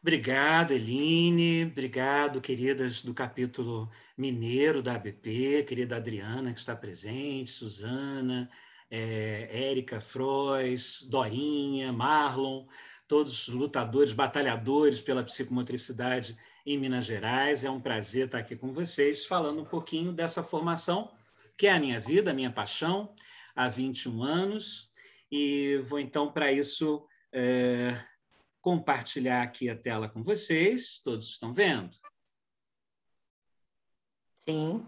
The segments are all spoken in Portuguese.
Obrigado, Eline. Obrigado, queridas do capítulo mineiro da ABP, querida Adriana, que está presente, Suzana, é, Érica Frois, Dorinha, Marlon, todos lutadores, batalhadores pela psicomotricidade em Minas Gerais. É um prazer estar aqui com vocês, falando um pouquinho dessa formação, que é a minha vida, a minha paixão, há 21 anos. E vou então, para isso, é, compartilhar aqui a tela com vocês. Todos estão vendo? Sim.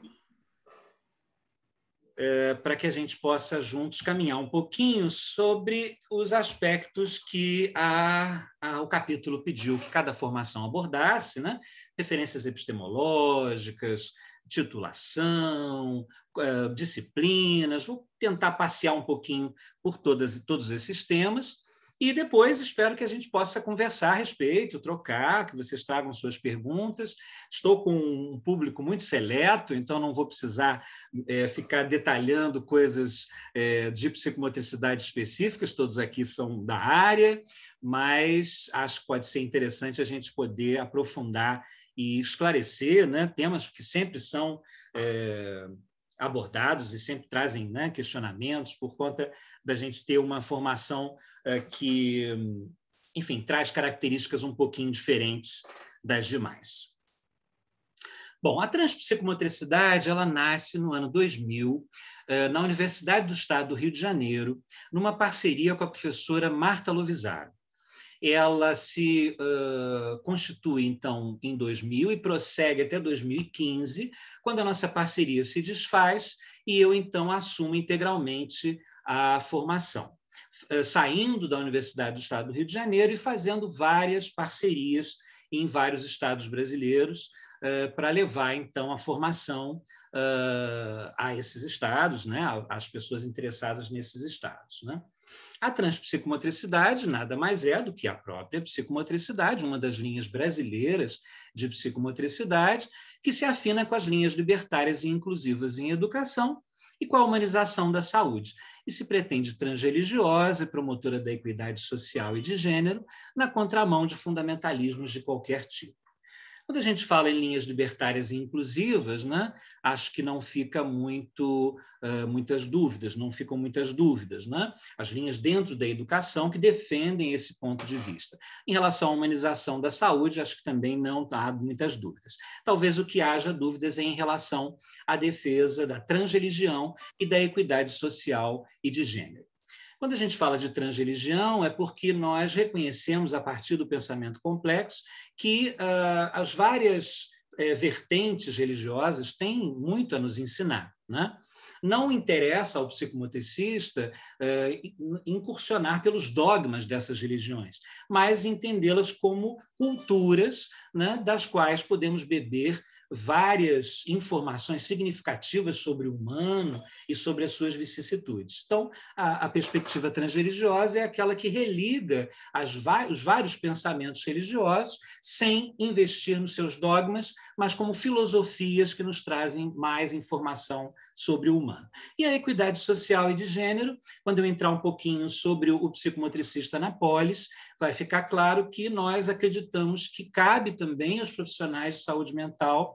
É, para que a gente possa juntos caminhar um pouquinho sobre os aspectos que a, a, o capítulo pediu que cada formação abordasse, né? referências epistemológicas, titulação, é, disciplinas. Vou tentar passear um pouquinho por todas, todos esses temas e depois espero que a gente possa conversar a respeito, trocar, que vocês tragam suas perguntas. Estou com um público muito seleto, então não vou precisar é, ficar detalhando coisas é, de psicomotricidade específicas, todos aqui são da área, mas acho que pode ser interessante a gente poder aprofundar e esclarecer né, temas que sempre são. É, abordados e sempre trazem né, questionamentos por conta da gente ter uma formação uh, que, enfim, traz características um pouquinho diferentes das demais. Bom, a transpsicomotricidade ela nasce no ano 2000 eh, na Universidade do Estado do Rio de Janeiro, numa parceria com a professora Marta Lovisaro. Ela se uh, constitui, então, em 2000 e prossegue até 2015, quando a nossa parceria se desfaz e eu, então, assumo integralmente a formação saindo da Universidade do Estado do Rio de Janeiro e fazendo várias parcerias em vários estados brasileiros para levar então a formação a esses estados, né, às pessoas interessadas nesses estados, né. A transpsicomotricidade nada mais é do que a própria psicomotricidade, uma das linhas brasileiras de psicomotricidade, que se afina com as linhas libertárias e inclusivas em educação e com a humanização da saúde, e se pretende transreligiosa e promotora da equidade social e de gênero, na contramão de fundamentalismos de qualquer tipo. Quando a gente fala em linhas libertárias e inclusivas, né, acho que não fica muito, uh, muitas dúvidas, não ficam muitas dúvidas. Né? As linhas dentro da educação que defendem esse ponto de vista. Em relação à humanização da saúde, acho que também não há muitas dúvidas. Talvez o que haja dúvidas é em relação à defesa da transreligião e da equidade social e de gênero. Quando a gente fala de transreligião, é porque nós reconhecemos, a partir do pensamento complexo, que uh, as várias uh, vertentes religiosas têm muito a nos ensinar. Né? Não interessa ao psicomotricista uh, incursionar pelos dogmas dessas religiões, mas entendê-las como culturas né, das quais podemos beber várias informações significativas sobre o humano e sobre as suas vicissitudes. Então, a, a perspectiva transreligiosa é aquela que religa as, os vários pensamentos religiosos sem investir nos seus dogmas, mas como filosofias que nos trazem mais informação sobre o humano. E a equidade social e de gênero, quando eu entrar um pouquinho sobre o psicomotricista na polis, vai ficar claro que nós acreditamos que cabe também aos profissionais de saúde mental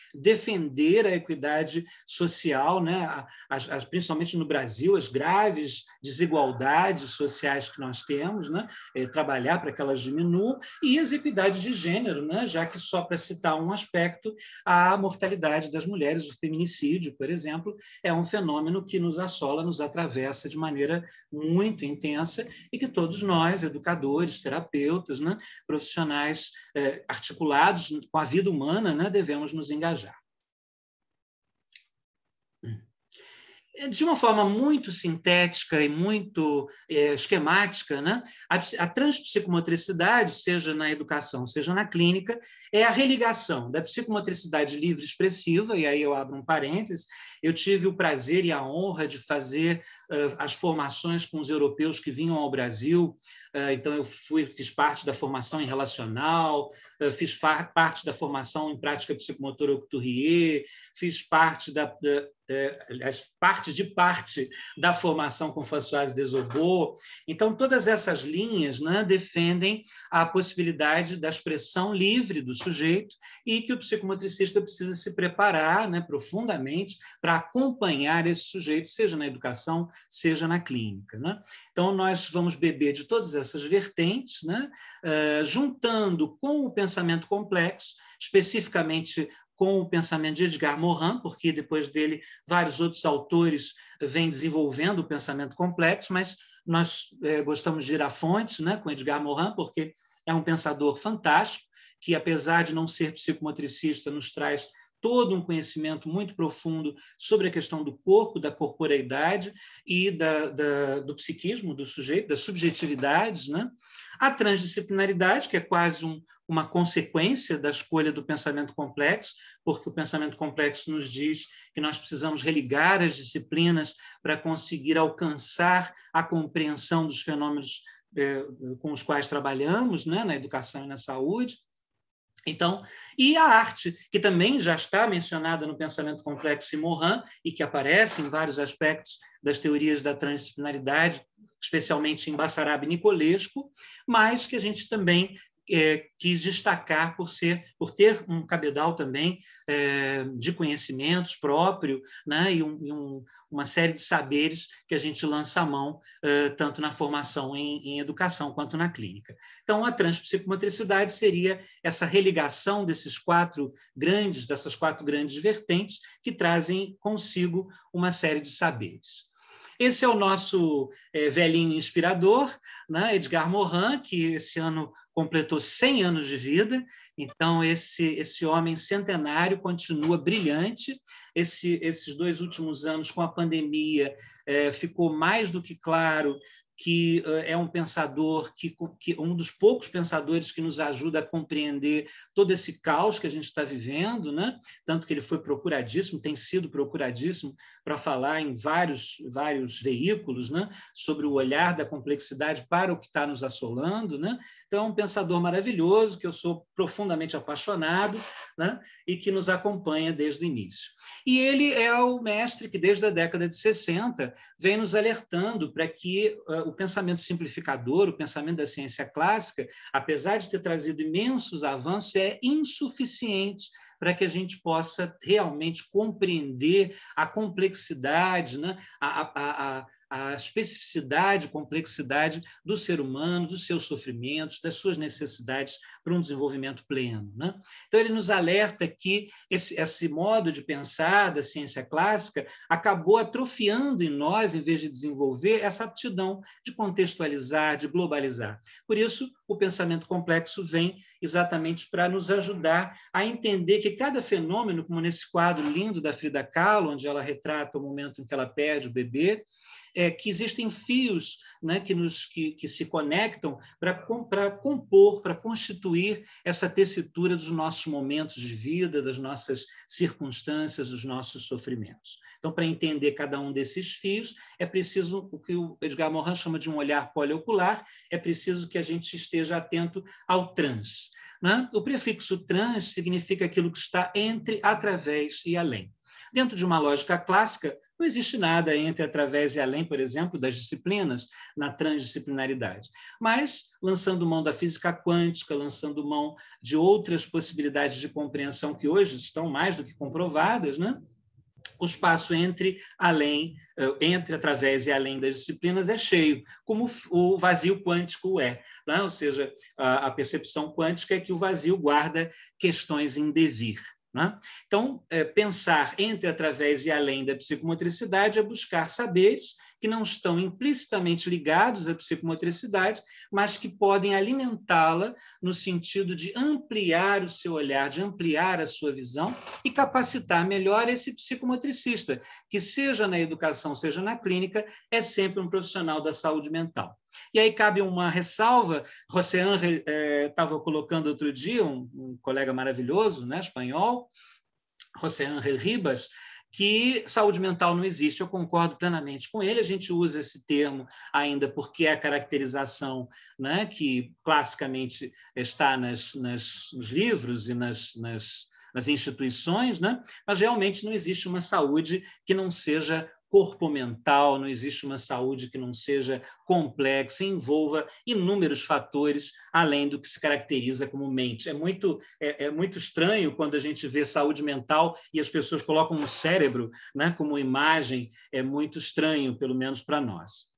defender a equidade social, né? As, as, principalmente no Brasil, as graves desigualdades sociais que nós temos, né? É, trabalhar para que elas diminuam, e as equidades de gênero, né? já que, só para citar um aspecto, a mortalidade das mulheres, o feminicídio, por exemplo, é um fenômeno que nos assola, nos atravessa de maneira muito intensa e que todos nós, educadores, terapeutas, né? profissionais é, articulados com a vida humana, né? devemos nos engajar É, de uma forma muito sintética e muito é, esquemática, né? a, a transpsicomotricidade, seja na educação, seja na clínica, é a religação da psicomotricidade livre expressiva, e aí eu abro um parênteses, eu tive o prazer e a honra de fazer uh, as formações com os europeus que vinham ao Brasil, uh, então eu fui, fiz parte da formação em relacional, uh, fiz parte da formação em prática psicomotora Couturier, fiz parte da, da é, aliás, parte de parte da formação com Françoise Desobô. Então, todas essas linhas né, defendem a possibilidade da expressão livre do sujeito e que o psicomotricista precisa se preparar né, profundamente para acompanhar esse sujeito, seja na educação, seja na clínica. Né? Então, nós vamos beber de todas essas vertentes, né, uh, juntando com o pensamento complexo, especificamente com o pensamento de Edgar Morin, porque depois dele vários outros autores vêm desenvolvendo o pensamento complexo, mas nós é, gostamos de ir a fontes né, com Edgar Morin, porque é um pensador fantástico, que apesar de não ser psicomotricista, nos traz todo um conhecimento muito profundo sobre a questão do corpo, da corporeidade e da, da, do psiquismo do sujeito, das subjetividades. Né? A transdisciplinaridade, que é quase um, uma consequência da escolha do pensamento complexo, porque o pensamento complexo nos diz que nós precisamos religar as disciplinas para conseguir alcançar a compreensão dos fenômenos eh, com os quais trabalhamos né? na educação e na saúde. Então, e a arte, que também já está mencionada no pensamento complexo e Morin, e que aparece em vários aspectos das teorias da transdisciplinaridade, especialmente em Bassarab Nicolesco, mas que a gente também é, quis destacar por ser, por ter um cabedal também é, de conhecimentos próprio, né, e, um, e um, uma série de saberes que a gente lança a mão é, tanto na formação em, em, educação quanto na clínica. Então, a transpsicomotricidade seria essa religação desses quatro grandes, dessas quatro grandes vertentes que trazem consigo uma série de saberes. Esse é o nosso é, velhinho inspirador, né? Edgar Morin, que esse ano completou 100 anos de vida, então esse, esse homem centenário continua brilhante. Esse, esses dois últimos anos, com a pandemia, é, ficou mais do que claro que eh, é um pensador, que, que um dos poucos pensadores que nos ajuda a compreender todo esse caos que a gente está vivendo, né? tanto que ele foi procuradíssimo, tem sido procuradíssimo para falar em vários, vários veículos né? sobre o olhar da complexidade para o que está nos assolando. Né? Então, é um pensador maravilhoso, que eu sou profundamente apaixonado né? e que nos acompanha desde o início. E ele é o mestre que, desde a década de 60, vem nos alertando para que eh, o pensamento simplificador, o pensamento da ciência clássica, apesar de ter trazido imensos avanços, é insuficiente para que a gente possa realmente compreender a complexidade, né? a, a, a a especificidade, complexidade do ser humano, dos seus sofrimentos, das suas necessidades para um desenvolvimento pleno. Né? Então, ele nos alerta que esse, esse modo de pensar da ciência clássica acabou atrofiando em nós, em vez de desenvolver, essa aptidão de contextualizar, de globalizar. Por isso, o pensamento complexo vem exatamente para nos ajudar a entender que cada fenômeno, como nesse quadro lindo da Frida Kahlo, onde ela retrata o momento em que ela perde o bebê, é, que existem fios né, que, nos, que, que se conectam para compor, para constituir essa tessitura dos nossos momentos de vida, das nossas circunstâncias, dos nossos sofrimentos. Então, para entender cada um desses fios, é preciso o que o Edgar Morin chama de um olhar poliocular, é preciso que a gente esteja atento ao trans. Né? O prefixo trans significa aquilo que está entre, através e além. Dentro de uma lógica clássica, não existe nada entre através e além, por exemplo, das disciplinas na transdisciplinaridade. Mas, lançando mão da física quântica, lançando mão de outras possibilidades de compreensão que hoje estão mais do que comprovadas, né? o espaço entre além, eh, entre através e além das disciplinas é cheio, como o vazio quântico é, né? ou seja, a percepção quântica é que o vazio guarda questões em devir. Né? Então, é, pensar entre, através e além da psicomotricidade é buscar saberes que não estão implicitamente ligados à psicomotricidade, mas que podem alimentá-la no sentido de ampliar o seu olhar, de ampliar a sua visão e capacitar melhor esse psicomotricista, que seja na educação, seja na clínica, é sempre um profissional da saúde mental. E aí cabe uma ressalva, José Ángel estava é, colocando outro dia, um, um colega maravilhoso, né, espanhol, José Ángel Ribas, que saúde mental não existe. Eu concordo plenamente com ele. A gente usa esse termo ainda porque é a caracterização né, que classicamente está nas, nas, nos livros e nas, nas, nas instituições, né? mas realmente não existe uma saúde que não seja corpo mental, não existe uma saúde que não seja complexa, envolva inúmeros fatores além do que se caracteriza como mente. É muito, é, é muito estranho quando a gente vê saúde mental e as pessoas colocam o cérebro né, como imagem, é muito estranho, pelo menos para nós.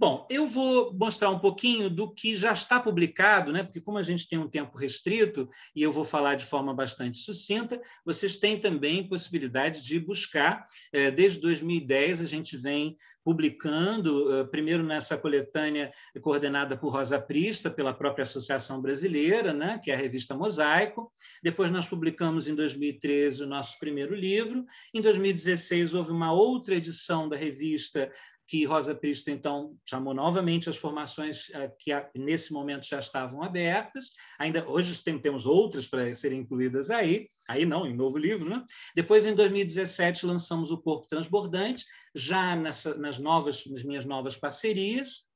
Bom, eu vou mostrar um pouquinho do que já está publicado, né? porque como a gente tem um tempo restrito e eu vou falar de forma bastante sucinta, vocês têm também possibilidade de buscar. Eh, desde 2010 a gente vem publicando, eh, primeiro nessa coletânea coordenada por Rosa Prista, pela própria Associação Brasileira, né? que é a revista Mosaico. Depois nós publicamos em 2013 o nosso primeiro livro. Em 2016 houve uma outra edição da revista que Rosa Cristo, então, chamou novamente as formações eh, que nesse momento já estavam abertas. Ainda hoje temos outras para serem incluídas aí, aí não, em novo livro. Né? Depois, em 2017, lançamos o Corpo Transbordante, já nessa, nas, novas, nas minhas novas parcerias,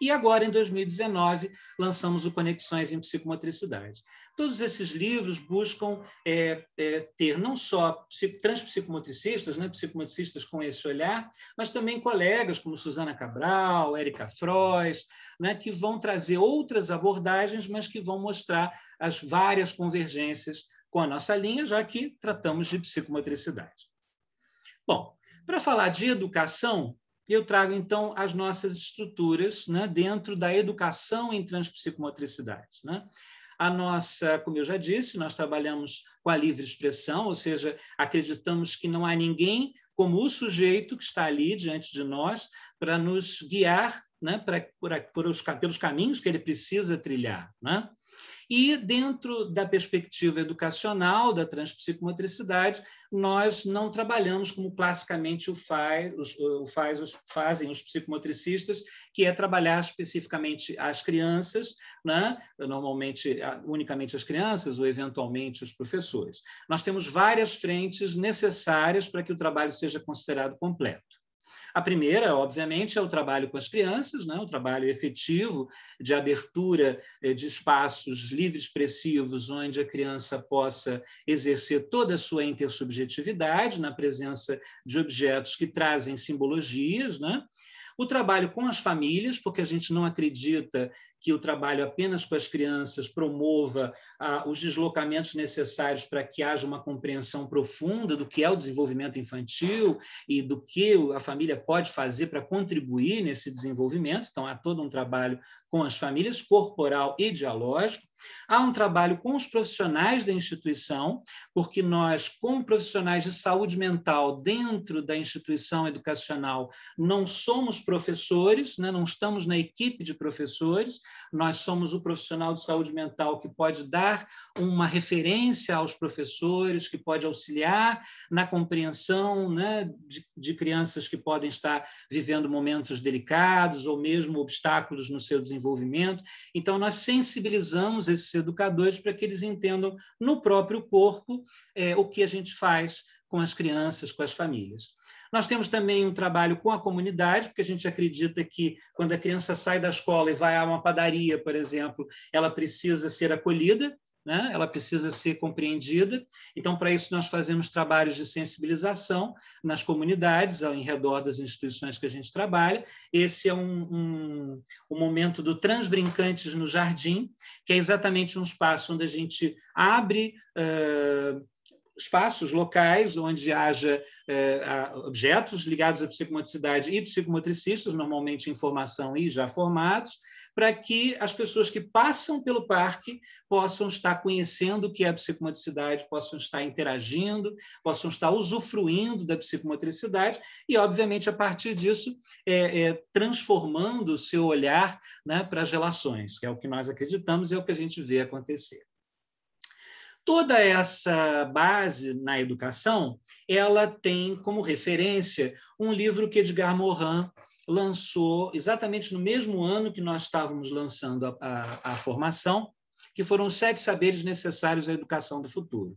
e agora, em 2019, lançamos o Conexões em Psicomotricidade. Todos esses livros buscam é, é, ter não só transpsicomotricistas, né, psicomotricistas com esse olhar, mas também colegas como Suzana Cabral, Érica Frois, né, que vão trazer outras abordagens, mas que vão mostrar as várias convergências com a nossa linha, já que tratamos de psicomotricidade. Bom, para falar de educação, eu trago então as nossas estruturas né, dentro da educação em transpsicomotricidade. Né? A nossa, como eu já disse, nós trabalhamos com a livre expressão, ou seja, acreditamos que não há ninguém como o sujeito que está ali diante de nós para nos guiar né, pra, por, por os, pelos caminhos que ele precisa trilhar. Né? E, dentro da perspectiva educacional da transpsicomotricidade, nós não trabalhamos como classicamente o, faz, o faz, os, fazem os psicomotricistas, que é trabalhar especificamente as crianças, né? normalmente unicamente as crianças ou eventualmente os professores. Nós temos várias frentes necessárias para que o trabalho seja considerado completo. A primeira, obviamente, é o trabalho com as crianças, né? o trabalho efetivo de abertura eh, de espaços livres expressivos, onde a criança possa exercer toda a sua intersubjetividade na presença de objetos que trazem simbologias, né? O trabalho com as famílias, porque a gente não acredita que o trabalho apenas com as crianças promova ah, os deslocamentos necessários para que haja uma compreensão profunda do que é o desenvolvimento infantil e do que a família pode fazer para contribuir nesse desenvolvimento. Então, há todo um trabalho com as famílias, corporal e dialógico. Há um trabalho com os profissionais da instituição, porque nós, como profissionais de saúde mental dentro da instituição educacional, não somos professores, né? não estamos na equipe de professores, nós somos o profissional de saúde mental que pode dar uma referência aos professores, que pode auxiliar na compreensão né? de, de crianças que podem estar vivendo momentos delicados ou mesmo obstáculos no seu desenvolvimento desenvolvimento. Então, nós sensibilizamos esses educadores para que eles entendam no próprio corpo é, o que a gente faz com as crianças, com as famílias. Nós temos também um trabalho com a comunidade, porque a gente acredita que quando a criança sai da escola e vai a uma padaria, por exemplo, ela precisa ser acolhida, né? ela precisa ser compreendida. Então, para isso, nós fazemos trabalhos de sensibilização nas comunidades, ao redor das instituições que a gente trabalha. Esse é um, um, um momento do Transbrincantes no Jardim, que é exatamente um espaço onde a gente abre. Uh, espaços locais onde haja eh, objetos ligados à psicomotricidade e psicomotricistas, normalmente em formação e já formados, para que as pessoas que passam pelo parque possam estar conhecendo o que é a psicomotricidade, possam estar interagindo, possam estar usufruindo da psicomotricidade e, obviamente, a partir disso, é, é, transformando o seu olhar né, para as relações, que é o que nós acreditamos e é o que a gente vê acontecer toda essa base na educação, ela tem como referência um livro que Edgar Morin lançou, exatamente no mesmo ano que nós estávamos lançando a, a, a formação, que foram os sete saberes necessários à educação do futuro.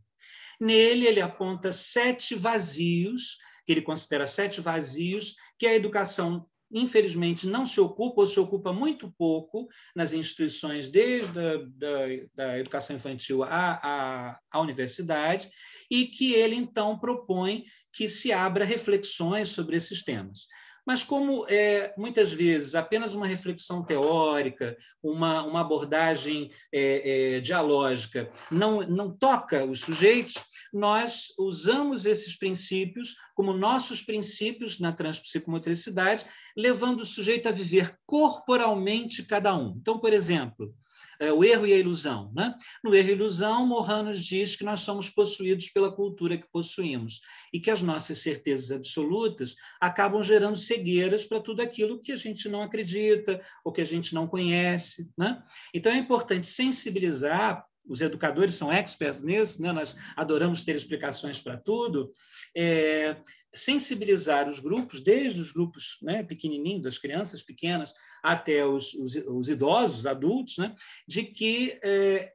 Nele, ele aponta sete vazios, que ele considera sete vazios, que a educação, infelizmente, não se ocupa ou se ocupa muito pouco nas instituições, desde a da, da educação infantil à, à, à universidade, e que ele, então, propõe que se abra reflexões sobre esses temas. Mas como é, muitas vezes apenas uma reflexão teórica, uma, uma abordagem é, é, dialógica não, não toca os sujeitos, nós usamos esses princípios como nossos princípios na transpsicomotricidade, levando o sujeito a viver corporalmente cada um. Então, por exemplo, é, o erro e a ilusão. Né? No erro e ilusão, Morranos nos diz que nós somos possuídos pela cultura que possuímos e que as nossas certezas absolutas acabam gerando cegueiras para tudo aquilo que a gente não acredita ou que a gente não conhece. Né? Então, é importante sensibilizar os educadores são experts nisso, né? nós adoramos ter explicações para tudo, é, sensibilizar os grupos, desde os grupos né, pequenininhos, das crianças pequenas, até os, os, os idosos, adultos, né? de que é,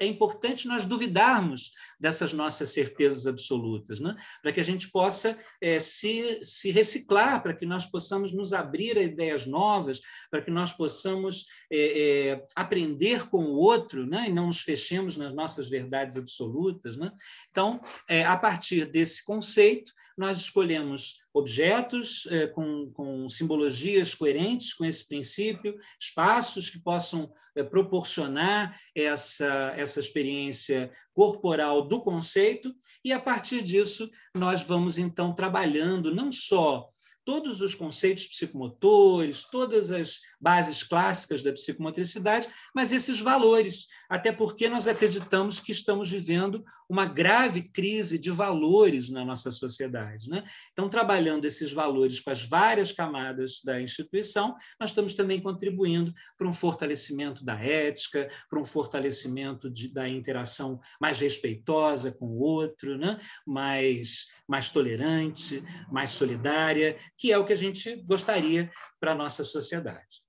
é importante nós duvidarmos dessas nossas certezas absolutas, né? para que a gente possa é, se, se reciclar, para que nós possamos nos abrir a ideias novas, para que nós possamos é, é, aprender com o outro né? e não nos fechemos nas nossas verdades absolutas. Né? Então, é, a partir desse conceito, nós escolhemos objetos eh, com, com, simbologias coerentes com esse princípio, espaços que possam eh, proporcionar essa, essa experiência corporal do conceito, e a partir disso nós vamos então trabalhando não só todos os conceitos psicomotores, todas as bases clássicas da psicomotricidade, mas esses valores, até porque nós acreditamos que estamos vivendo uma grave crise de valores na nossa sociedade. Né? Então, trabalhando esses valores com as várias camadas da instituição, nós estamos também contribuindo para um fortalecimento da ética, para um fortalecimento de, da interação mais respeitosa com o outro, né? mais, mais tolerante, mais solidária, que é o que a gente gostaria para a nossa sociedade.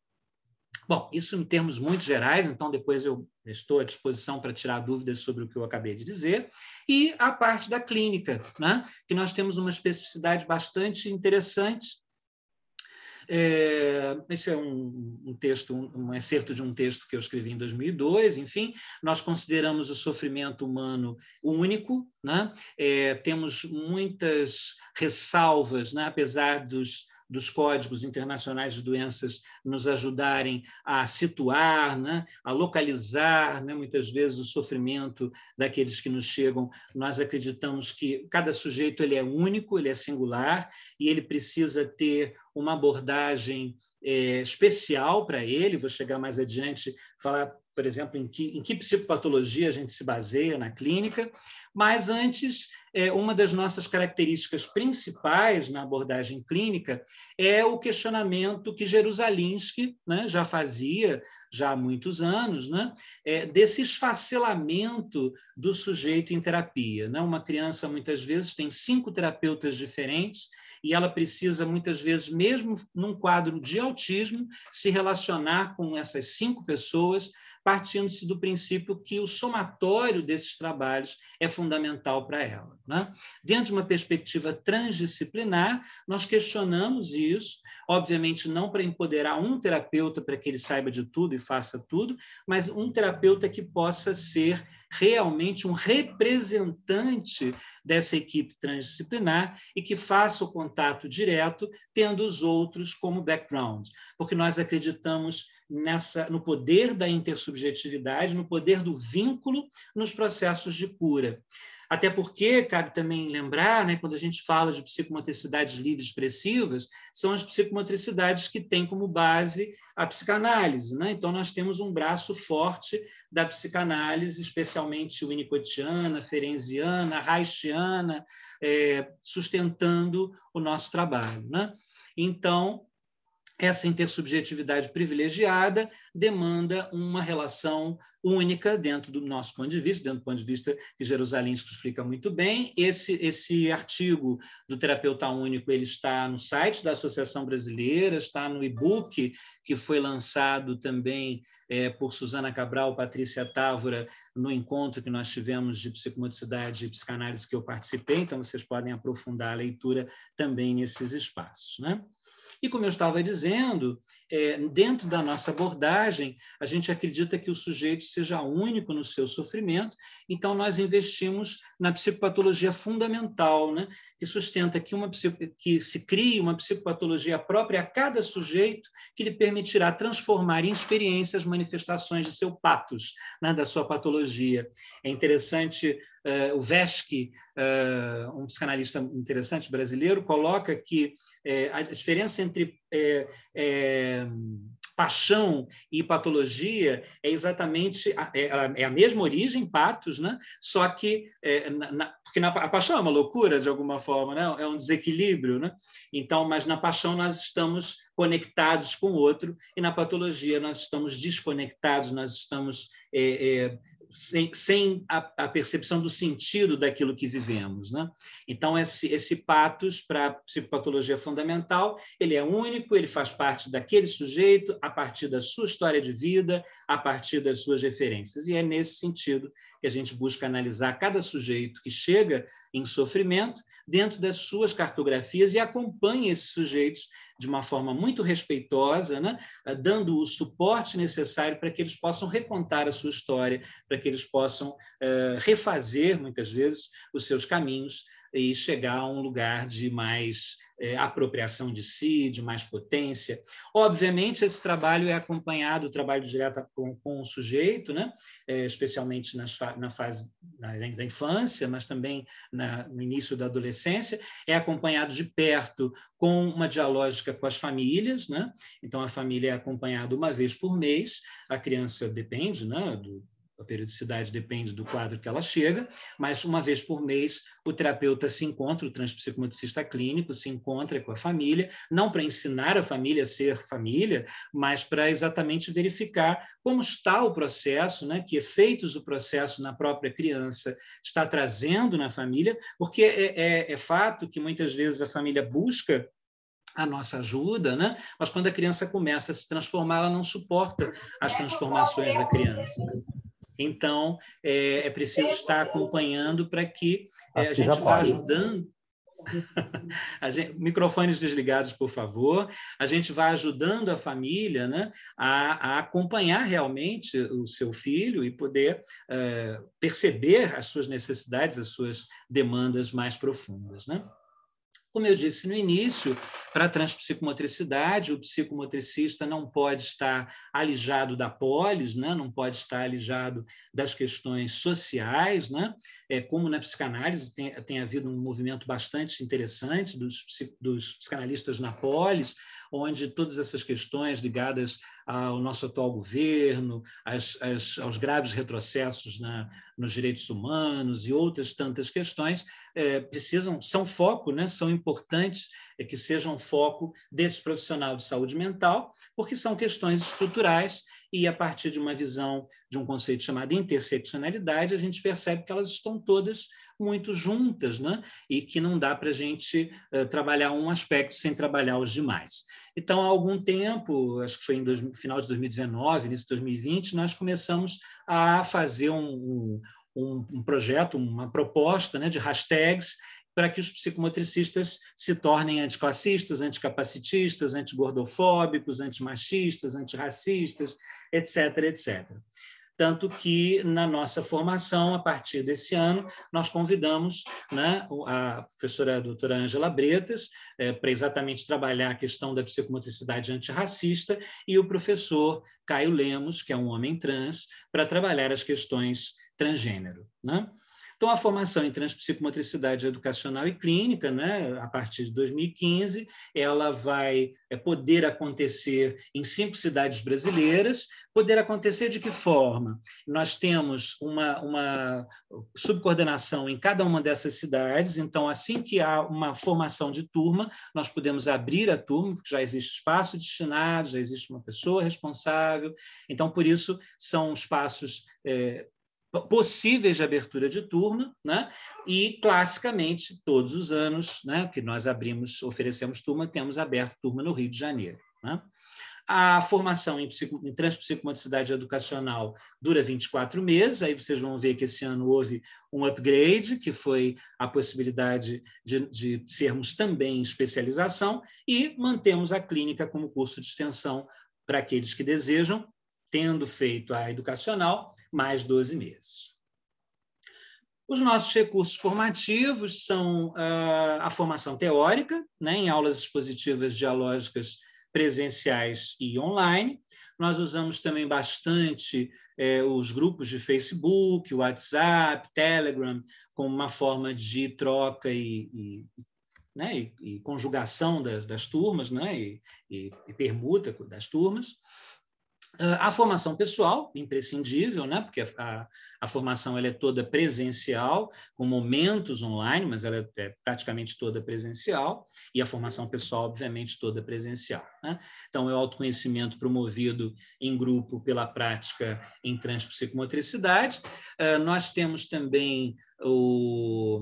Bom, isso em termos muito gerais, então depois eu estou à disposição para tirar dúvidas sobre o que eu acabei de dizer. E a parte da clínica, né? que nós temos uma especificidade bastante interessante. É, esse é um, um texto, um, um excerto de um texto que eu escrevi em 2002. Enfim, nós consideramos o sofrimento humano único, né? É, temos muitas ressalvas, né? apesar dos dos códigos internacionais de doenças nos ajudarem a situar, né, a localizar, né, muitas vezes, o sofrimento daqueles que nos chegam. Nós acreditamos que cada sujeito ele é único, ele é singular e ele precisa ter uma abordagem é, especial para ele. Vou chegar mais adiante falar por exemplo, em que, em que psicopatologia a gente se baseia na clínica, mas antes, é, uma das nossas características principais na abordagem clínica é o questionamento que Jerusalinsky né, já fazia já há muitos anos, né, é, desse esfacelamento do sujeito em terapia. Né? Uma criança, muitas vezes, tem cinco terapeutas diferentes e ela precisa, muitas vezes, mesmo num quadro de autismo, se relacionar com essas cinco pessoas partindo-se do princípio que o somatório desses trabalhos é fundamental para ela. Né? Dentro de uma perspectiva transdisciplinar, nós questionamos isso, obviamente não para empoderar um terapeuta para que ele saiba de tudo e faça tudo, mas um terapeuta que possa ser realmente um representante dessa equipe transdisciplinar e que faça o contato direto, tendo os outros como background, porque nós acreditamos nessa no poder da intersubjetividade, no poder do vínculo nos processos de cura. Até porque, cabe também lembrar, né, quando a gente fala de psicomotricidades livres expressivas, são as psicomotricidades que têm como base a psicanálise. Né? Então, nós temos um braço forte da psicanálise, especialmente winnicottiana, ferenziana, reichiana, é, sustentando o nosso trabalho. Né? Então, essa intersubjetividade privilegiada demanda uma relação única dentro do nosso ponto de vista, dentro do ponto de vista que Jerusalém explica muito bem. Esse, esse artigo do Terapeuta Único ele está no site da Associação Brasileira, está no e-book que foi lançado também é, por Suzana Cabral, Patrícia Távora, no encontro que nós tivemos de psicomotricidade e psicanálise que eu participei, então vocês podem aprofundar a leitura também nesses espaços. Né? E, como eu estava dizendo, é, dentro da nossa abordagem, a gente acredita que o sujeito seja único no seu sofrimento, então nós investimos na psicopatologia fundamental, né, que sustenta que, uma, que se crie uma psicopatologia própria a cada sujeito, que lhe permitirá transformar em experiência as manifestações de seu patos, né, da sua patologia. É interessante, uh, o Vesky, uh, é, um psicanalista interessante brasileiro, coloca que é, a diferença entre é, é, paixão e patologia é exatamente a, é, é a mesma origem, patos, né? Só que é, na, na, porque na, a paixão é uma loucura de alguma forma, né? É um desequilíbrio, né? Então, mas na paixão nós estamos conectados com o outro e na patologia nós estamos desconectados, nós estamos é, é sem, sem a, a, percepção do sentido daquilo que vivemos. Né? Então, esse, esse patos para a psicopatologia fundamental, ele é único, ele faz parte daquele sujeito a partir da sua história de vida, a partir das suas referências. E é nesse sentido que a gente busca analisar cada sujeito que chega em sofrimento dentro das suas cartografias e acompanha esses sujeitos de uma forma muito respeitosa, né? dando o suporte necessário para que eles possam recontar a sua história, para que eles possam uh, refazer, muitas vezes, os seus caminhos e chegar a um lugar de mais é, apropriação de si, de mais potência. Obviamente, esse trabalho é acompanhado, o trabalho direto com, com o sujeito, né? É, especialmente nas, na fase da, da, infância, mas também na, no início da adolescência, é acompanhado de perto com uma dialógica com as famílias. Né? Então, a família é acompanhada uma vez por mês, a criança depende né, do, a periodicidade depende do quadro que ela chega, mas uma vez por mês o terapeuta se encontra, o transpsicomotricista clínico se encontra com a família, não para ensinar a família a ser família, mas para exatamente verificar como está o processo, né, que efeitos o processo na própria criança está trazendo na família, porque é, é, é fato que muitas vezes a família busca a nossa ajuda, né? Mas quando a criança começa a se transformar, ela não suporta as é, transformações da criança. Então, é, é preciso é, estar acompanhando para que é, assim a gente vá né? ajudando. gente, microfones desligados, por favor. A gente vai ajudando a família né, a, a acompanhar realmente o seu filho e poder é, perceber as suas necessidades, as suas demandas mais profundas. Né? Como eu disse no início, para a transpsicomotricidade, o psicomotricista não pode estar alijado da polis, né? não pode estar alijado das questões sociais, né? é, como na psicanálise tem, tem havido um movimento bastante interessante dos, dos psicanalistas na polis, onde todas essas questões ligadas ao nosso atual governo, às, aos graves retrocessos na, nos direitos humanos e outras tantas questões é, precisam são foco, né? São importantes é, que sejam foco desse profissional de saúde mental, porque são questões estruturais e a partir de uma visão de um conceito chamado interseccionalidade, a gente percebe que elas estão todas muito juntas, né? e que não dá para a gente uh, trabalhar um aspecto sem trabalhar os demais. Então, há algum tempo, acho que foi em dois, final de 2019, início de 2020, nós começamos a fazer um, um um, projeto, uma proposta né, de hashtags para que os psicomotricistas se tornem anticlassistas, anticapacitistas, antigordofóbicos, antimachistas, antirracistas, etc., etc. Tanto que, na nossa formação, a partir desse ano, nós convidamos né, a professora doutora Ângela Bretas é, para exatamente trabalhar a questão da psicomotricidade antirracista e o professor Caio Lemos, que é um homem trans, para trabalhar as questões transgênero. Né? Então, a formação em transpsicomotricidade educacional e clínica, né, a partir de 2015, ela vai é, poder acontecer em cinco cidades brasileiras. Poder acontecer de que forma? Nós temos uma, uma subcoordenação em cada uma dessas cidades, então, assim que há uma formação de turma, nós podemos abrir a turma, porque já existe espaço destinado, já existe uma pessoa responsável. Então, por isso, são espaços é, possíveis de abertura de turma, né? e classicamente, todos os anos né, que nós abrimos, oferecemos turma, temos aberto turma no Rio de Janeiro. Né? A formação em, psico, em transpsicomotricidade educacional dura 24 meses, aí vocês vão ver que esse ano houve um upgrade, que foi a possibilidade de, de sermos também especialização, e mantemos a clínica como curso de extensão para aqueles que desejam, tendo feito a educacional, mais 12 meses. Os nossos recursos formativos são uh, a formação teórica, né, em aulas expositivas dialógicas presenciais e online. Nós usamos também bastante eh, os grupos de Facebook, WhatsApp, Telegram, como uma forma de troca e, e, né, e, e conjugação das, das turmas, né, e, permuta das turmas. Ah, a formação pessoal, imprescindível, né? porque a, a formação ela é toda presencial, com momentos online, mas ela é praticamente toda presencial, e a formação pessoal, obviamente, toda presencial. Né? Então, é o autoconhecimento promovido em grupo pela prática em transpsicomotricidade. Uh, eh, nós temos também o,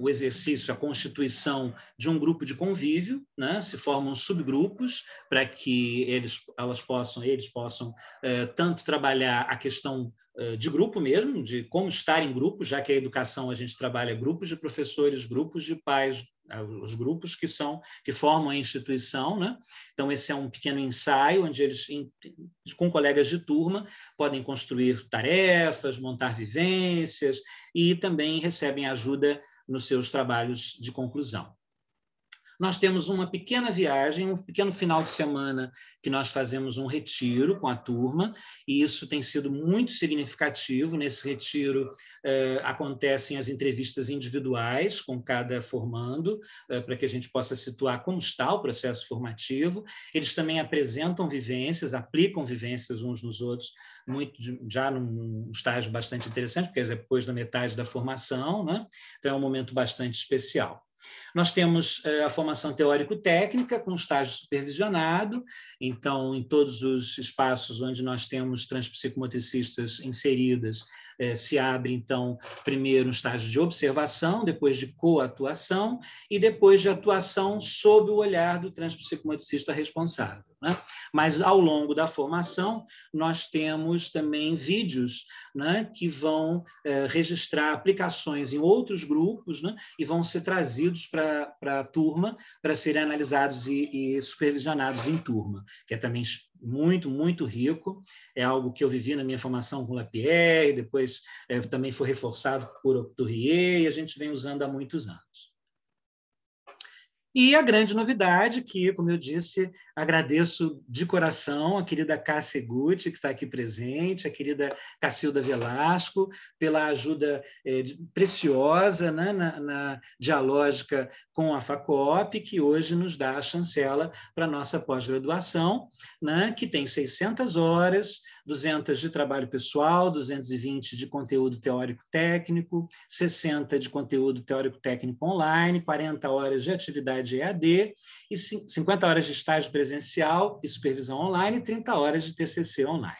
o, exercício, a constituição de um grupo de convívio, né? se formam subgrupos para que eles, elas possam, eles possam eh, tanto trabalhar a questão de grupo mesmo, de como estar em grupo, já que a educação a gente trabalha grupos de professores, grupos de pais, ah, os grupos que são que formam a instituição, né? Então esse é um pequeno ensaio onde eles com colegas de turma podem construir tarefas, montar vivências e também recebem ajuda nos seus trabalhos de conclusão. Nós temos uma pequena viagem, um pequeno final de semana que nós fazemos um retiro com a turma, e isso tem sido muito significativo. Nesse retiro eh, acontecem as entrevistas individuais com cada formando, eh, para que a gente possa situar como está o processo formativo. Eles também apresentam vivências, aplicam vivências uns nos outros, muito já num estágio bastante interessante, porque é depois da metade da formação, né? então é um momento bastante especial. Nós temos eh, a formação teórico-técnica, com estágio supervisionado, então, em todos os espaços onde nós temos transpsicomotricistas inseridas, eh, se abre, então, primeiro um estágio de observação, depois de coatuação e depois de atuação sob o olhar do transpsicomotricista responsável. Né? Mas, ao longo da formação, nós temos também vídeos né, que vão eh, registrar aplicações em outros grupos né, e vão ser trazidos para a turma para serem analisados e, e supervisionados em turma, que é também muito, muito rico. É algo que eu vivi na minha formação com Lapierre, depois é, também foi reforçado por Couturier e a gente vem usando há muitos anos. E a grande novidade, que, como eu disse, agradeço de coração a querida Cássia Guti, que está aqui presente, a querida Cacilda Velasco, pela ajuda é, preciosa né, na, na, dialógica com a FACOP, que hoje nos dá a chancela para a nossa pós-graduação, né, que tem 600 horas, 200 de trabalho pessoal, 220 de conteúdo teórico técnico, 60 de conteúdo teórico técnico online, 40 horas de atividade EAD e 50 horas de estágio presencial e supervisão online e 30 horas de TCC online.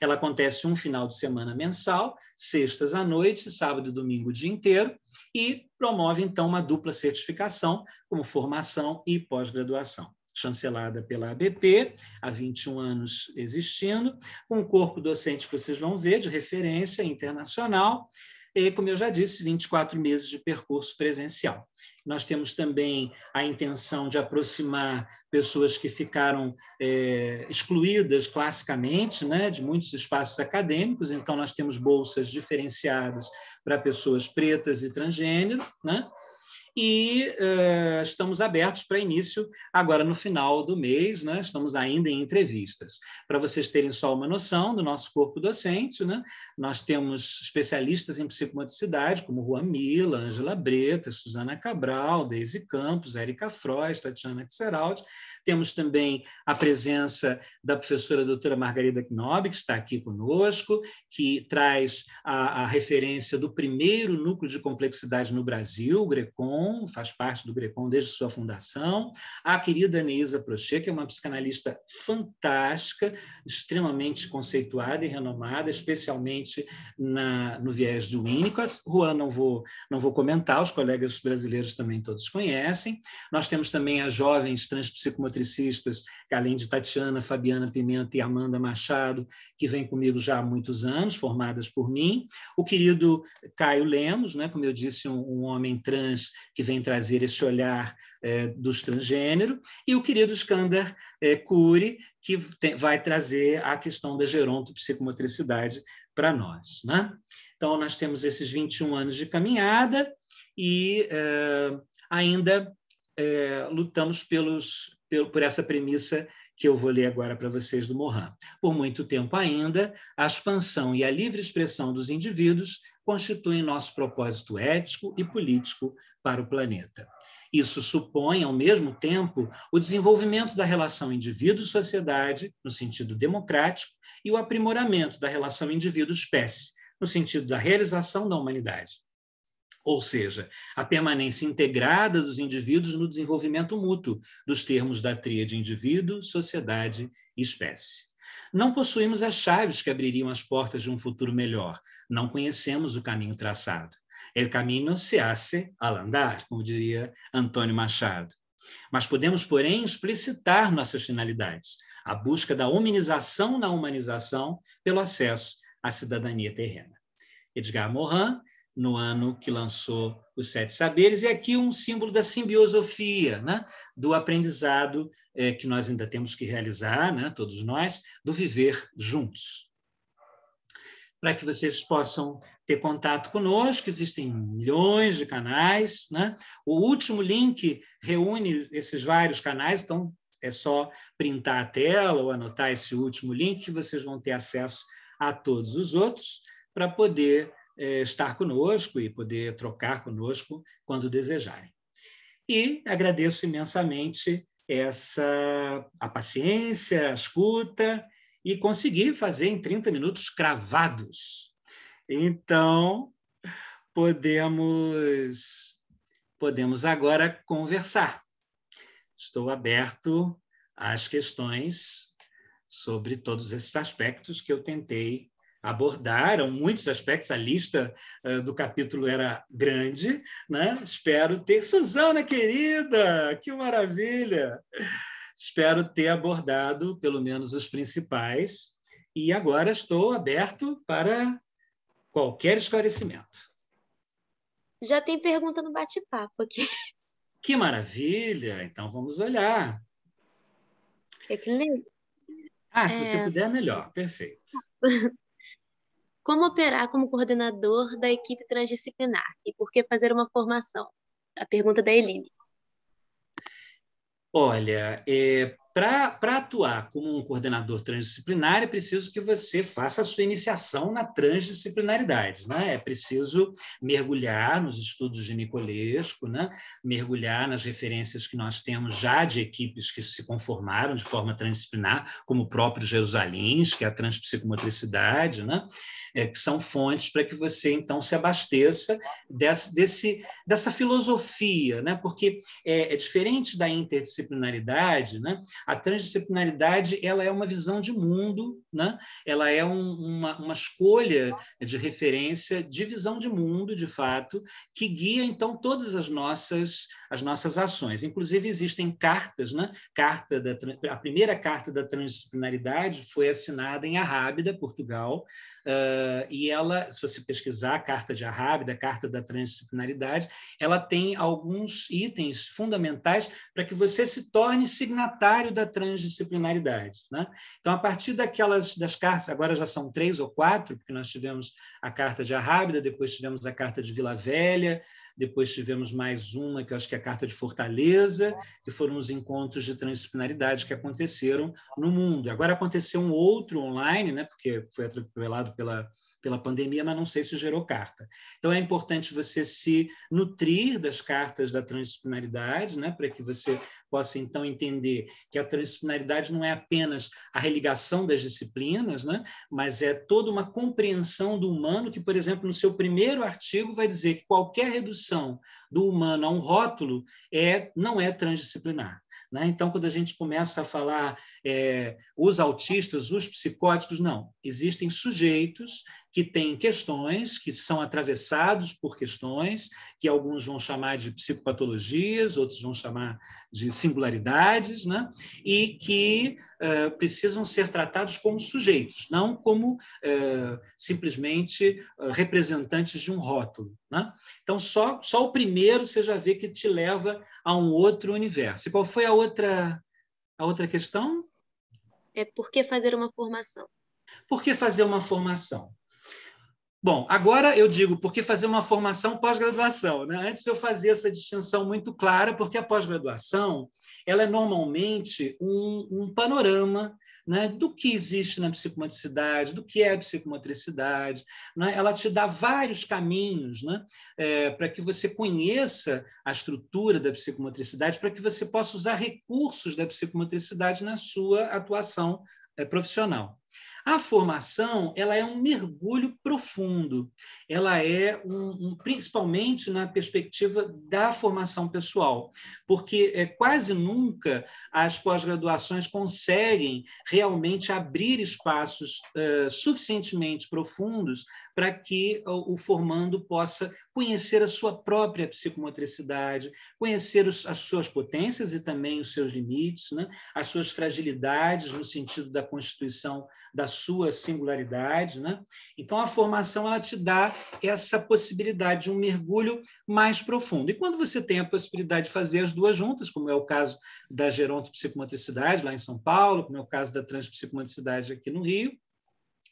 Ela acontece um final de semana mensal, sextas à noite, sábado e domingo o dia inteiro, e promove então uma dupla certificação, como formação e pós-graduação chancelada pela ABP, há 21 anos existindo, com um corpo docente que vocês vão ver, de referência internacional, e, como eu já disse, 24 meses de percurso presencial. Nós temos também a intenção de aproximar pessoas que ficaram é, excluídas classicamente né, de muitos espaços acadêmicos, então nós temos bolsas diferenciadas para pessoas pretas e transgênero, né? e uh, estamos abertos para início agora no final do mês, né? estamos ainda em entrevistas. Para vocês terem só uma noção do nosso corpo docente, né? nós temos especialistas em psicomotricidade, como Juan Mila, Ângela Breta, Suzana Cabral, Deise Campos, Érica Frois, Tatiana Xeraldi. Temos também a presença da professora doutora Margarida Knob, que está aqui conosco, que traz a, a referência do primeiro núcleo de complexidade no Brasil, o GRECON, faz parte do GRECOM desde sua fundação. A querida Neisa Prochê, que é uma psicanalista fantástica, extremamente conceituada e renomada, especialmente na, no viés do Winnicott. Juan, não vou, não vou comentar, os colegas brasileiros também todos conhecem. Nós temos também as jovens transpsicomotricistas, além de Tatiana, Fabiana Pimenta e Amanda Machado, que vêm comigo já há muitos anos, formadas por mim. O querido Caio Lemos, né, como eu disse, um, um homem trans que vem trazer esse olhar é, dos transgênero, e o querido Skander é, Cury, que tem, vai trazer a questão da gerontopsicomotricidade para nós. Né? Então, nós temos esses 21 anos de caminhada e é, ainda é, lutamos pelos, pelo, por essa premissa que eu vou ler agora para vocês do Morin. Por muito tempo ainda, a expansão e a livre expressão dos indivíduos constituem nosso propósito ético e político para o planeta. Isso supõe, ao mesmo tempo, o desenvolvimento da relação indivíduo-sociedade, no sentido democrático, e o aprimoramento da relação indivíduo-espécie, no sentido da realização da humanidade. Ou seja, a permanência integrada dos indivíduos no desenvolvimento mútuo dos termos da tríade indivíduo, sociedade e espécie. Não possuímos as chaves que abririam as portas de um futuro melhor. Não conhecemos o caminho traçado. El caminho se hace al andar, como diria Antônio Machado. Mas podemos, porém, explicitar nossas finalidades, a busca da humanização na humanização pelo acesso à cidadania terrena. Edgar Morin, no ano que lançou os sete saberes, e aqui um símbolo da simbiosofia, né? do aprendizado é, que nós ainda temos que realizar, né? todos nós, do viver juntos. Para que vocês possam ter contato conosco, existem milhões de canais. Né? O último link reúne esses vários canais, então é só printar a tela ou anotar esse último link que vocês vão ter acesso a todos os outros para poder é, estar conosco e poder trocar conosco quando desejarem. E agradeço imensamente essa a paciência, a escuta e conseguir fazer em 30 minutos cravados. Então, podemos podemos agora conversar. Estou aberto às questões sobre todos esses aspectos que eu tentei abordaram muitos aspectos, a lista uh, do capítulo era grande. Né? Espero ter. Suzana, querida, que maravilha! Espero ter abordado pelo menos os principais. E agora estou aberto para qualquer esclarecimento. Já tem pergunta no bate-papo aqui. Que maravilha! Então vamos olhar. Quer que leia? Ah, se é... você puder, melhor. Perfeito. como operar como coordenador da equipe transdisciplinar e por que fazer uma formação? A pergunta da Eline. Olha, é, para atuar como um coordenador transdisciplinar, é preciso que você faça a sua iniciação na transdisciplinaridade. Né? É preciso mergulhar nos estudos de Nicolesco, né? mergulhar nas referências que nós temos já de equipes que se conformaram de forma transdisciplinar, como o próprio Jerusalins, que é a transpsicomotricidade, né? É, que são fontes para que você, então, se abasteça desse, desse dessa filosofia, né? porque é, é diferente da interdisciplinaridade, né? A transdisciplinaridade ela é uma visão de mundo, né? ela é um, uma, uma escolha de referência de visão de mundo, de fato, que guia, então, todas as nossas, as nossas ações. Inclusive, existem cartas, né? carta da, a primeira carta da transdisciplinaridade foi assinada em Arrábida, Portugal, Uh, e ela, se você pesquisar a Carta de Arrábida, a Carta da Transdisciplinaridade, ela tem alguns itens fundamentais para que você se torne signatário da transdisciplinaridade. Né? Então, a partir daquelas das cartas, agora já são três ou quatro, porque nós tivemos a Carta de Arrábida, depois tivemos a Carta de Vila Velha, depois tivemos mais uma, que eu acho que é a Carta de Fortaleza, que foram os encontros de transdisciplinaridade que aconteceram no mundo. Agora aconteceu um outro online, né, porque foi atropelado pela pela pandemia, mas não sei se gerou carta. Então é importante você se nutrir das cartas da transdisciplinaridade, né, para que você possa então entender que a transdisciplinaridade não é apenas a religação das disciplinas, né, mas é toda uma compreensão do humano que, por exemplo, no seu primeiro artigo vai dizer que qualquer redução do humano a um rótulo é não é transdisciplinar. Né. Então, quando a gente começa a falar é, os autistas, os psicóticos, não. Existem sujeitos que têm questões, que são atravessados por questões, que alguns vão chamar de psicopatologias, outros vão chamar de singularidades, né? e que uh, precisam ser tratados como sujeitos, não como uh, simplesmente uh, representantes de um rótulo. Né? Então, só, só o primeiro você já vê que te leva a um outro universo. E qual foi a outra, a outra questão? É por que fazer uma formação? Por que fazer uma formação? Bom, agora eu digo por que fazer uma formação pós-graduação. Né? Antes eu fazia essa distinção muito clara, porque a pós-graduação ela é normalmente um, um panorama né, do que existe na psicomotricidade, do que é a psicomotricidade. Né? Ela te dá vários caminhos né, é, para que você conheça a estrutura da psicomotricidade, para que você possa usar recursos da psicomotricidade na sua atuação é, profissional. A formação ela é um mergulho profundo, ela é um, um principalmente na perspectiva da formação pessoal, porque é, quase nunca as pós-graduações conseguem realmente abrir espaços uh, suficientemente profundos para que o, o formando possa conhecer a sua própria psicomotricidade, conhecer os, as suas potências e também os seus limites, né? as suas fragilidades no sentido da constituição da sua singularidade. Né? Então, a formação ela te dá essa possibilidade de um mergulho mais profundo. E quando você tem a possibilidade de fazer as duas juntas, como é o caso da gerontopsicomotricidade lá em São Paulo, como é o caso da transpsicomotricidade aqui no Rio,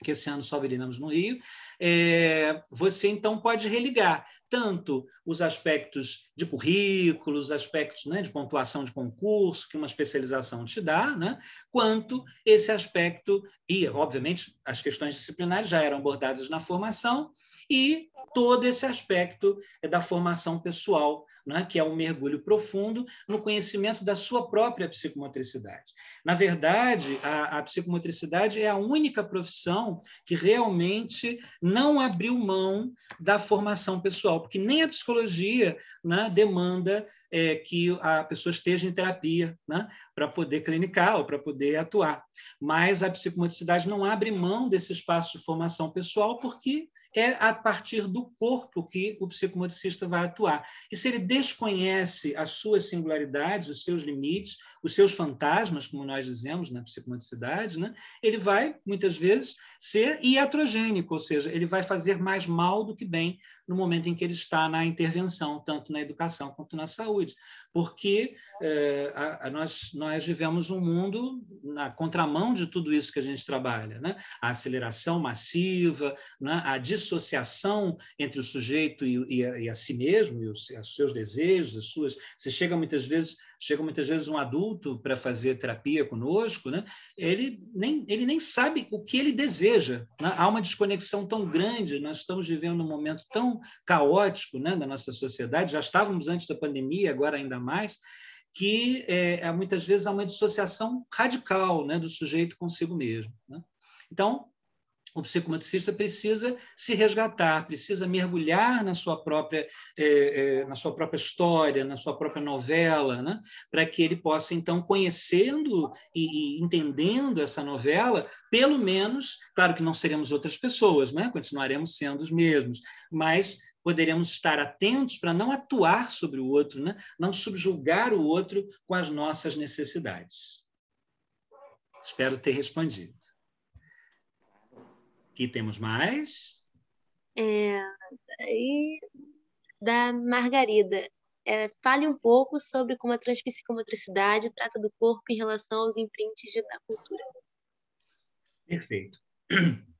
que esse ano só Dinamos no Rio, é, você então pode religar tanto os aspectos de currículos, aspectos né, de pontuação de concurso que uma especialização te dá, né, quanto esse aspecto, e obviamente as questões disciplinares já eram abordadas na formação, e todo esse aspecto é da formação pessoal, né, que é um mergulho profundo no conhecimento da sua própria psicomotricidade. Na verdade, a, a psicomotricidade é a única profissão que realmente não abriu mão da formação pessoal, porque nem a psicologia né, demanda é, que a pessoa esteja em terapia né, para poder clinicar ou para poder atuar. Mas a psicomotricidade não abre mão desse espaço de formação pessoal porque é a partir do corpo que o psicomotricista vai atuar. E se ele desconhece as suas singularidades, os seus limites, os seus fantasmas, como nós dizemos na psicomotricidade, né? ele vai, muitas vezes, ser iatrogênico, ou seja, ele vai fazer mais mal do que bem no momento em que ele está na intervenção, tanto na educação quanto na saúde, porque eh, a, a nós, nós vivemos um mundo na contramão de tudo isso que a gente trabalha, né? a aceleração massiva, né? a dissociação entre o sujeito e, e, a, e a si mesmo, e os, seus desejos, as suas. Você chega muitas vezes chega muitas vezes um adulto para fazer terapia conosco, né? ele, nem, ele nem sabe o que ele deseja. Né? Há uma desconexão tão grande, nós estamos vivendo um momento tão caótico né, da nossa sociedade, já estávamos antes da pandemia, agora ainda mais, que é, é muitas vezes há uma dissociação radical né, do sujeito consigo mesmo. Né? Então, o psicomotricista precisa se resgatar, precisa mergulhar na sua própria, eh, eh, na sua própria história, na sua própria novela, né? para que ele possa, então, conhecendo e, e, entendendo essa novela, pelo menos, claro que não seremos outras pessoas, né? continuaremos sendo os mesmos, mas poderemos estar atentos para não atuar sobre o outro, né? não subjugar o outro com as nossas necessidades. Espero ter respondido. Que temos mais? É, e da Margarida. É, fale um pouco sobre como a transpsicomotricidade trata do corpo em relação aos imprints da cultura. Perfeito.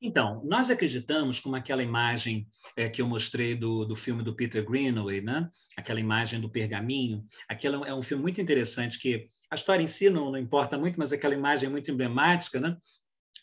Então, nós acreditamos, como aquela imagem é, que eu mostrei do, do filme do Peter Greenaway, né? aquela imagem do pergaminho, aquela é um filme muito interessante que a história em si não, não importa muito, mas aquela imagem é muito emblemática, né?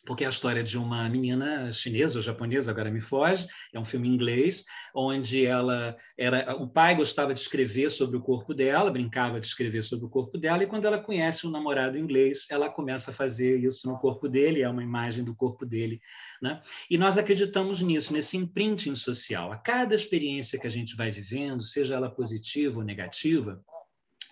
porque é a história de uma menina chinesa ou japonesa, agora me foge, é um filme inglês, onde ela era, o pai gostava de escrever sobre o corpo dela, brincava de escrever sobre o corpo dela, e quando ela conhece um namorado inglês, ela começa a fazer isso no corpo dele, é uma imagem do corpo dele, né? E nós acreditamos nisso, nesse imprinting social. A cada experiência que a gente vai vivendo, seja ela positiva ou negativa,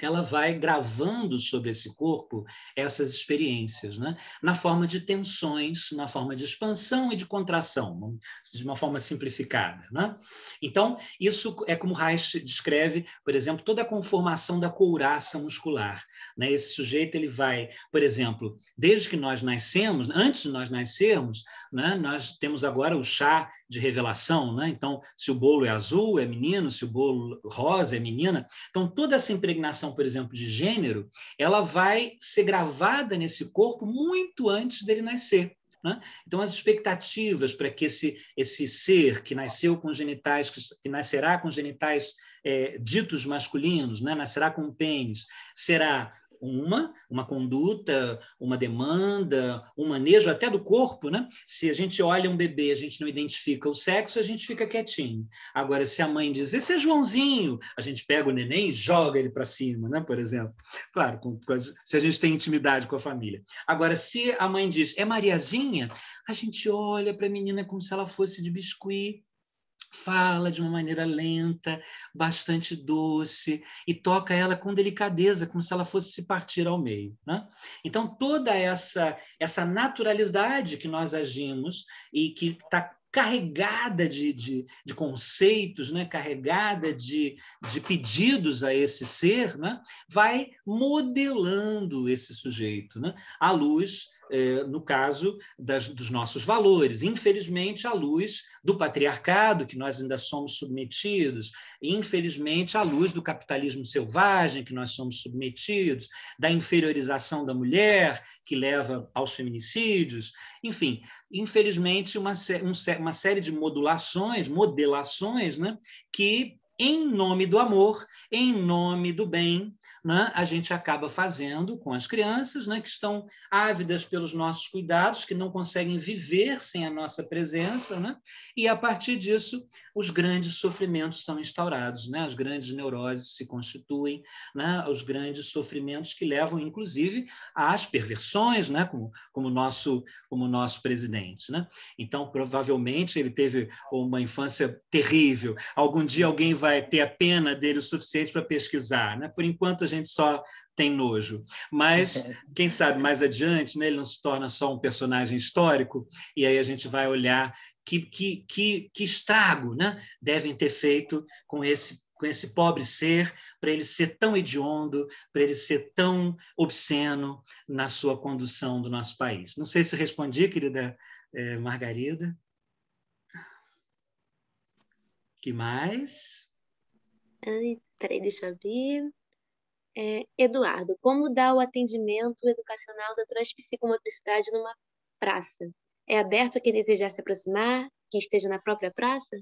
ela vai gravando sobre esse corpo essas experiências, né? na forma de tensões, na forma de expansão e de contração, de uma forma simplificada. Né? Então, isso é como Reich descreve, por exemplo, toda a conformação da couraça muscular. Né? Esse sujeito ele vai, por exemplo, desde que nós nascemos, antes de nós nascermos, né? nós temos agora o chá de revelação, né? Então, se o bolo é azul, é menino, se o bolo rosa é menina. Então, toda essa impregnação, por exemplo, de gênero, ela vai ser gravada nesse corpo muito antes dele nascer. Né? Então, as expectativas para que esse, esse ser que nasceu com genitais, que, que nascerá com genitais é, ditos masculinos, né? nascerá com pênis, será uma, uma conduta, uma demanda, um manejo até do corpo, né? Se a gente olha um bebê, a gente não identifica o sexo, a gente fica quietinho. Agora, se a mãe diz, esse é Joãozinho, a gente pega o neném e joga ele para cima, né? Por exemplo. Claro, com, com, se a gente tem intimidade com a família. Agora, se a mãe diz, é Mariazinha, a gente olha para a menina como se ela fosse de biscuit, fala de uma maneira lenta, bastante doce, e toca ela com delicadeza, como se ela fosse se partir ao meio. Né? Então, toda essa, essa naturalidade que nós agimos e que está carregada de, de, de, conceitos, né? carregada de, de pedidos a esse ser, né? vai modelando esse sujeito né? a luz eh, no caso das, dos nossos valores. Infelizmente, à luz do patriarcado, que nós ainda somos submetidos, infelizmente, à luz do capitalismo selvagem, que nós somos submetidos, da inferiorização da mulher, que leva aos feminicídios, enfim, infelizmente, uma, um, uma série de modulações, modelações, né, que em nome do amor, em nome do bem, né, a gente acaba fazendo com as crianças né, que estão ávidas pelos nossos cuidados, que não conseguem viver sem a nossa presença, né, e a partir disso os grandes sofrimentos são instaurados, né, as grandes neuroses se constituem, né, os grandes sofrimentos que levam, inclusive, às perversões, né, como, como nosso como nosso presidente, né? Então provavelmente ele teve uma infância terrível. Algum dia alguém vai ter a pena dele o suficiente para pesquisar, né? Por enquanto a gente só tem nojo. Mas, é. quem sabe, mais adiante, né, ele não se torna só um personagem histórico, e aí a gente vai olhar que, que, que, que estrago né, devem ter feito com esse com esse pobre ser, para ele ser tão hediondo, para ele ser tão obsceno na sua condução do nosso país. Não sei se respondi, querida eh, Margarida. que mais? Ai, peraí, deixa eu abrir. É, Eduardo, como dá o atendimento educacional da transpsicomotricidade numa praça? É aberto a quem desejar se aproximar, que esteja na própria praça?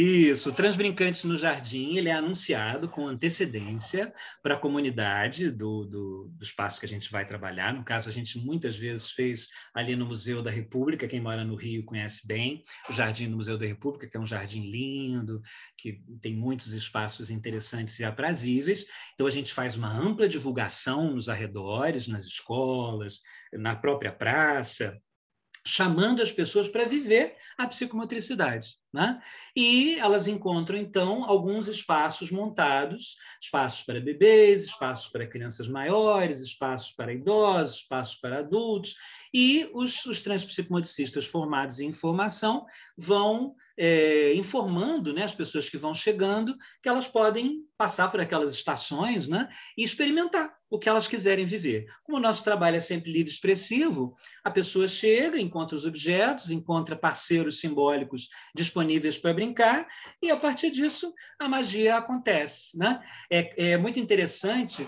Isso, Transbrincantes no Jardim, ele é anunciado com antecedência para a comunidade do, do, do, espaço que a gente vai trabalhar. No caso, a gente muitas vezes fez ali no Museu da República, quem mora no Rio conhece bem, o Jardim do Museu da República, que é um jardim lindo, que tem muitos espaços interessantes e aprazíveis. Então, a gente faz uma ampla divulgação nos arredores, nas escolas, na própria praça, chamando as pessoas para viver a psicomotricidade. Né? E elas encontram, então, alguns espaços montados, espaços para bebês, espaços para crianças maiores, espaços para idosos, espaços para adultos, e os, os transpsicomotricistas formados em formação vão é, informando né, as pessoas que vão chegando que elas podem passar por aquelas estações né, e experimentar o que elas quiserem viver. Como o nosso trabalho é sempre livre expressivo, a pessoa chega, encontra os objetos, encontra parceiros simbólicos disponíveis para brincar, e a partir disso a magia acontece. Né? É, é muito interessante,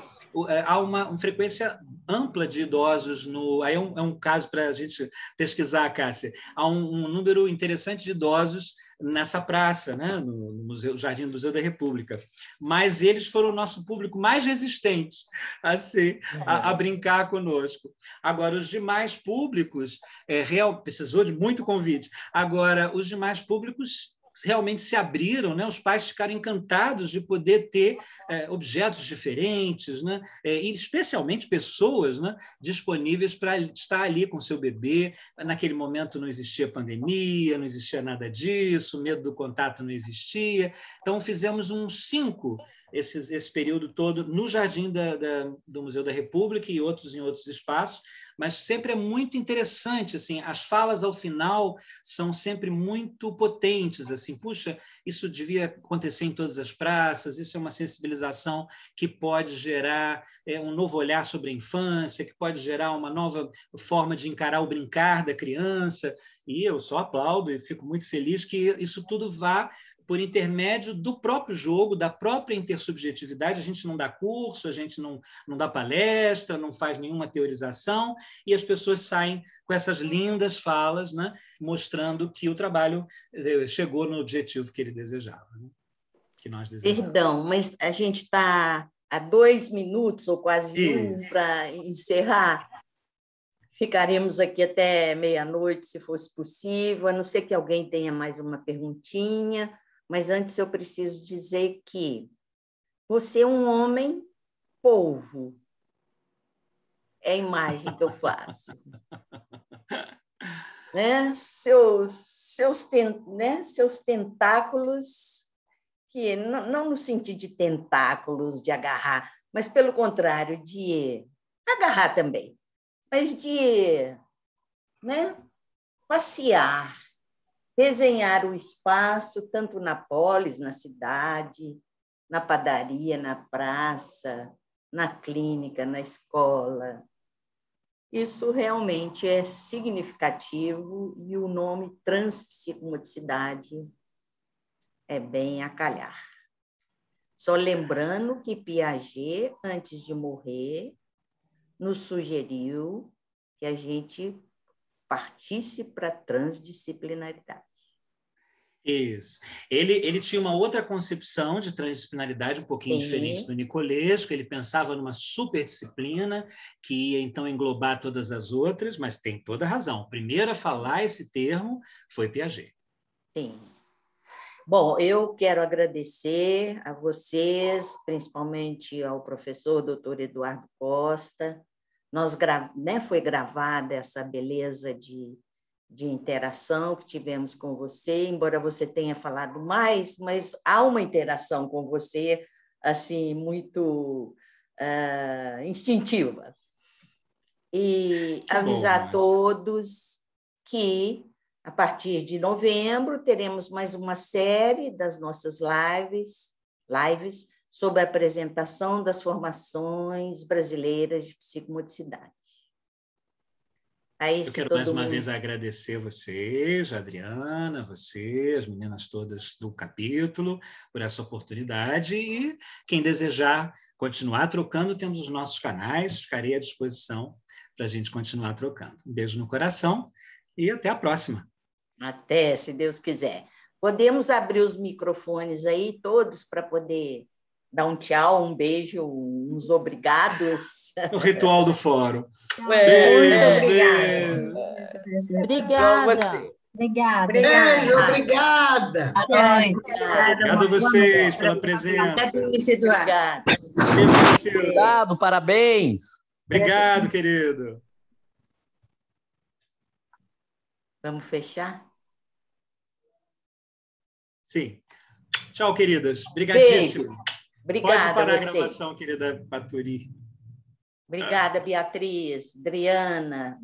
é, há uma, uma, frequência ampla de idosos no. Aí é um, é um caso para a gente pesquisar, Cássia. Há um, um número interessante de idosos nessa praça, né? no, no museu, Jardim do Museu da República. Mas eles foram o nosso público mais resistente a, ser, assim, a, a é. brincar conosco. Agora, os demais públicos, é, real, precisou de muito convite. Agora, os demais públicos realmente se abriram, né? os pais ficaram encantados de poder ter é, objetos diferentes, né? É, e especialmente pessoas né? disponíveis para estar ali com seu bebê. Naquele momento não existia pandemia, não existia nada disso, medo do contato não existia. Então fizemos uns cinco esses, esse período todo no jardim da, da, do Museu da República e outros em outros espaços, mas sempre é muito interessante, assim, as falas ao final são sempre muito potentes, assim, puxa, isso devia acontecer em todas as praças, isso é uma sensibilização que pode gerar é, um novo olhar sobre a infância, que pode gerar uma nova forma de encarar o brincar da criança, e eu só aplaudo e fico muito feliz que isso tudo vá por intermédio do próprio jogo, da própria intersubjetividade. A gente não dá curso, a gente não, não dá palestra, não faz nenhuma teorização, e as pessoas saem com essas lindas falas, né, mostrando que o trabalho eh, chegou no objetivo que ele desejava, né? que nós Perdão, mas a gente está a dois minutos, ou quase um, para encerrar. Ficaremos aqui até meia-noite, se fosse possível, a não ser que alguém tenha mais uma perguntinha. Mas antes eu preciso dizer que você é um homem polvo. É a imagem que eu faço. né? Seus, seus, ten, né? seus tentáculos, que não, não no sentido de tentáculos, de agarrar, mas pelo contrário, de agarrar também, mas de né? passear, Desenhar o espaço, tanto na polis, na cidade, na padaria, na praça, na clínica, na escola. Isso realmente é significativo e o nome transpsicomodicidade é bem a calhar. Só lembrando que Piaget, antes de morrer, nos sugeriu que a gente partisse para a transdisciplinaridade. Isso. Ele, ele tinha uma outra concepção de transdisciplinaridade um pouquinho Sim. diferente do Nicolesco. Ele pensava numa superdisciplina que ia então englobar todas as outras, mas tem toda razão. O primeiro a falar esse termo foi Piaget. Sim. Bom, eu quero agradecer a vocês, principalmente ao professor doutor Eduardo Costa. Nós gra... né, foi gravada essa beleza de de interação que tivemos com você, embora você tenha falado mais, mas há uma interação com você assim muito uh, instintiva. E avisar bom, a todos que a partir de novembro teremos mais uma série das nossas lives, lives sobre a apresentação das formações brasileiras de psicomotricidade eu quero mais uma mundo... vez agradecer vocês, Adriana, você, as meninas todas do capítulo, por essa oportunidade. E quem desejar continuar trocando, temos os nossos canais, ficarei à disposição para a gente continuar trocando. Um beijo no coração e até a próxima. Até, se Deus quiser. Podemos abrir os microfones aí, todos, para poder dar um tchau, um beijo, uns obrigados. O ritual do fórum. É, beijo, obrigada. beijo. Obrigada. obrigada. Beijo, obrigada. obrigada. a vocês pela presença. Obrigada. Obrigado, parabéns. Obrigado, querido. Vamos fechar? Sim. Tchau, queridas. Obrigadíssimo. Beijo. Obrigada, Pode parar vocês. a gravação, querida Paturi. Obrigada, Beatriz, Adriana.